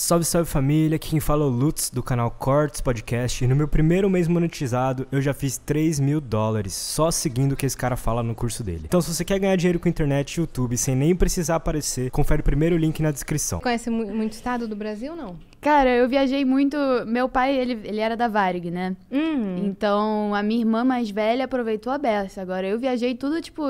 Salve, salve família, aqui quem fala é o Lutz do canal Cortes Podcast e no meu primeiro mês monetizado eu já fiz 3 mil dólares só seguindo o que esse cara fala no curso dele. Então se você quer ganhar dinheiro com internet e YouTube sem nem precisar aparecer, confere o primeiro link na descrição. Conhece muito estado do Brasil não? Cara, eu viajei muito. Meu pai, ele, ele era da Varig, né? Hum. Então a minha irmã mais velha aproveitou a beça. Agora eu viajei tudo tipo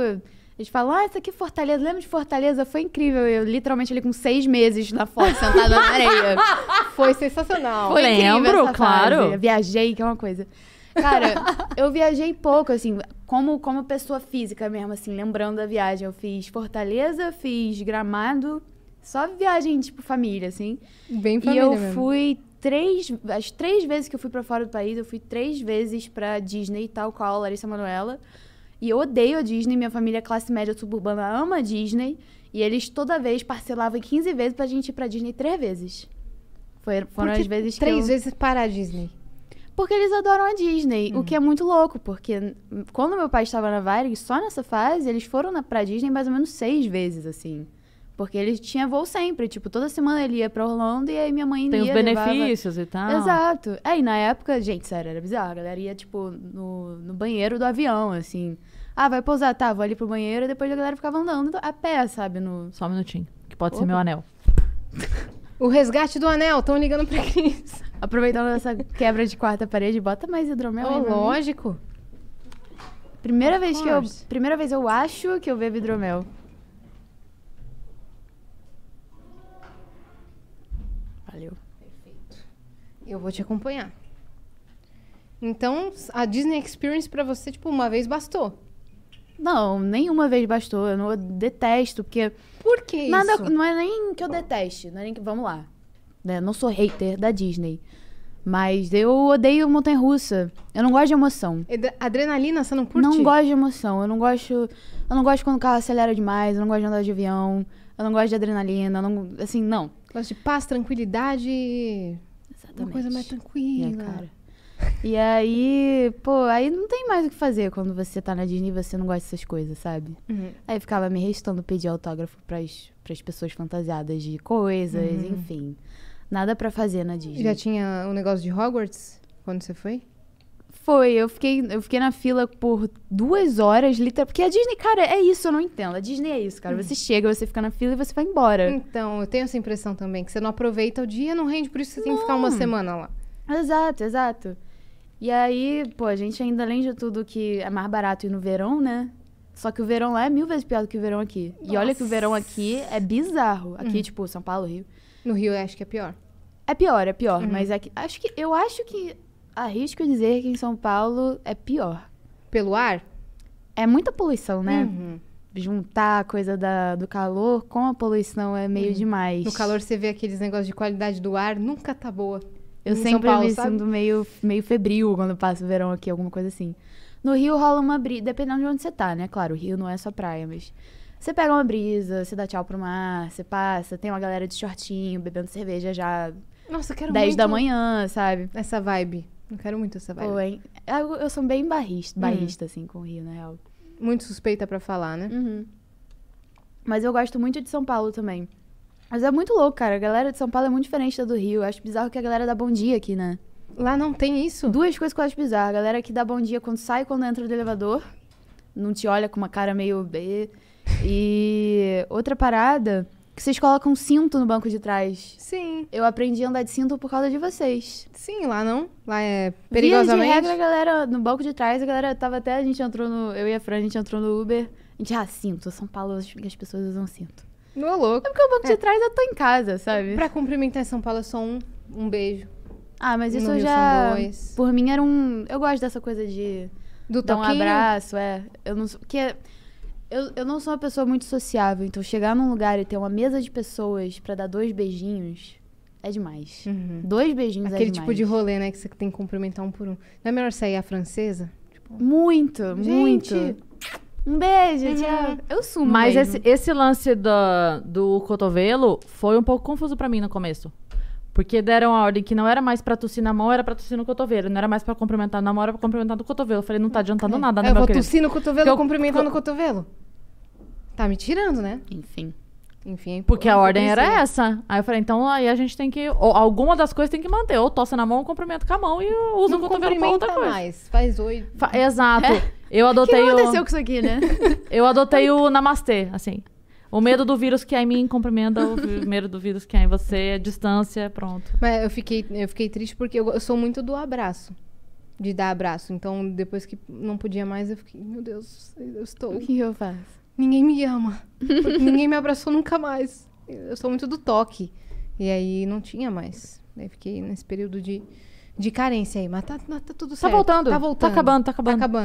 gente falam, ah, essa aqui é Fortaleza. Lembra de Fortaleza? Foi incrível. Eu literalmente ali com seis meses na foto, sentada na areia. Foi sensacional. Foi Lembro, claro. Viajei, que é uma coisa. Cara, eu viajei pouco, assim, como, como pessoa física mesmo, assim, lembrando da viagem. Eu fiz Fortaleza, fiz Gramado, só viagem, tipo, família, assim. Bem família E eu mesmo. fui três... As três vezes que eu fui para fora do país, eu fui três vezes pra Disney, tal qual a Larissa Manoela. E eu odeio a Disney, minha família classe média suburbana ama a Disney. E eles toda vez parcelavam 15 vezes pra gente ir pra Disney três vezes. foram as vezes Três eu... vezes para a Disney. Porque eles adoram a Disney, hum. o que é muito louco, porque quando meu pai estava na Varig, só nessa fase, eles foram na, pra Disney mais ou menos seis vezes, assim. Porque ele tinha voo sempre, tipo, toda semana ele ia pra Orlando e aí minha mãe Tem ia. Tem os benefícios levava... e tal. Exato. É, e na época, gente, sério, era bizarro. A galera ia, tipo, no, no banheiro do avião, assim. Ah, vai pousar, tá, vou ali pro banheiro e depois a galera ficava andando a pé, sabe? No... Só um minutinho, que pode Opa. ser meu anel. O resgate do anel, estão ligando pra Cris. Aproveitando essa quebra de quarta parede, bota mais hidromel oh, aí. Lógico. Primeira vez, que eu, primeira vez eu acho que eu bebo hidromel. Valeu. Perfeito. Eu vou te acompanhar. Então, a Disney Experience para você, tipo, uma vez bastou. Não, nenhuma vez bastou. Eu, não, eu detesto, porque. Por que isso? Nada, não é nem que eu deteste, não é nem que. Vamos lá. Né? Não sou hater da Disney. Mas eu odeio montanha russa. Eu não gosto de emoção. Adrenalina, você não curte? Não gosto de emoção. Eu não gosto. Eu não gosto quando o carro acelera demais. Eu não gosto de andar de avião. Eu não gosto de adrenalina. Não, assim, não negócio de paz, tranquilidade. Exatamente. Uma coisa mais tranquila. cara. E aí, pô, aí não tem mais o que fazer quando você tá na Disney e você não gosta dessas coisas, sabe? Uhum. Aí ficava me restando pedir autógrafo pras, pras pessoas fantasiadas de coisas, uhum. enfim. Nada para fazer na Disney. Já tinha um negócio de Hogwarts quando você foi? Foi, eu fiquei, eu fiquei na fila por duas horas, literalmente. Porque a Disney, cara, é isso, eu não entendo. A Disney é isso, cara. Hum. Você uhum. chega, você fica na fila e você vai embora. Então, eu tenho essa impressão também, que você não aproveita o dia, não rende, por isso você não. tem que ficar uma semana lá. Exato, exato. E aí, pô, a gente ainda, além de tudo, que é mais barato ir no verão, né? Só que o verão lá é mil vezes pior do que o verão aqui. Nossa. E olha que o verão aqui é bizarro. Aqui, uhum. tipo, São Paulo, Rio. No Rio, eu acho que é pior. É pior, é pior. Uhum. Mas aqui, é acho que, eu acho que arrisco dizer que em São Paulo é pior. Pelo ar? É muita poluição, né? Uhum. Juntar a coisa da, do calor com a poluição é meio uhum. demais. No calor você vê aqueles negócios de qualidade do ar, nunca tá boa. Eu em sempre Paulo, me sabe? sinto meio, meio febril quando passo o verão aqui, alguma coisa assim. No Rio rola uma brisa, dependendo de onde você tá, né? Claro, o Rio não é só praia, mas... Você pega uma brisa, você dá tchau pro mar, você passa, tem uma galera de shortinho, bebendo cerveja já... Nossa, eu quero 10 muito... da manhã, sabe? Essa vibe. Não quero muito essa vibe. Pô, hein? Eu, eu sou bem barrista, hum. barrista assim, com o Rio, na real. Muito suspeita para falar, né? Uhum. Mas eu gosto muito de São Paulo também. Mas é muito louco, cara. A galera de São Paulo é muito diferente da do Rio. Eu acho bizarro que a galera dá bom dia aqui, né? Lá não tem isso? Duas coisas que eu acho bizarro. A galera que dá bom dia quando sai quando entra do elevador. Não te olha com uma cara meio B. E outra parada que vocês colocam cinto no banco de trás. Sim. Eu aprendi a andar de cinto por causa de vocês. Sim, lá não. Lá é perigosamente. Via de regra, a galera, no banco de trás, a galera tava até. A gente entrou no. Eu e a Fran, a gente entrou no Uber. A gente, ah, cinto. São Paulo, as pessoas usam cinto. Não é louco. É porque o banco é. de trás eu tô em casa, sabe? Pra cumprimentar em São Paulo é só um, um beijo. Ah, mas isso no eu já. Por mim era um. Eu gosto dessa coisa de. Do dar um abraço, é. Eu não. Que é... Eu, eu não sou uma pessoa muito sociável, então chegar num lugar e ter uma mesa de pessoas para dar dois beijinhos é demais. Uhum. Dois beijinhos Aquele é demais. Aquele tipo de rolê, né, que você tem que cumprimentar um por um. Não é melhor sair a francesa? Tipo... Muito, Gente. muito. Um beijo, uhum. Eu sumo. Mas esse, esse lance do, do cotovelo foi um pouco confuso para mim no começo. Porque deram a ordem que não era mais pra tossir na mão, era pra tossir no cotovelo. Não era mais pra cumprimentar na mão, era pra cumprimentar no cotovelo. Eu falei, não tá adiantando nada, né, Eu vou querido? tossir no cotovelo, cumprimentando no cotovelo. Tá me tirando, né? Enfim. Enfim. É porque é a ordem era essa. Aí eu falei, então aí a gente tem que. Ou, alguma das coisas tem que manter. Ou tosse na mão, ou comprimento com a mão e usa um o cotovelo pra outra coisa. mais. Faz oito Fa exato. É. Eu adotei o. que aconteceu o... com isso aqui, né? eu adotei o namastê, assim. O medo do vírus que é em mim cumprimenta o medo do vírus que é em você, a distância, pronto. Mas eu fiquei, eu fiquei triste porque eu, eu, sou muito do abraço. De dar abraço. Então, depois que não podia mais, eu fiquei, meu Deus, eu estou. O que eu faço? ninguém me ama. ninguém me abraçou nunca mais. Eu sou muito do toque. E aí não tinha mais. Aí fiquei nesse período de, de carência aí. Mas tá, tá tudo tá certo. Tá, tá voltando. Tá voltando. Tá acabando, tá acabando. Tá acabando.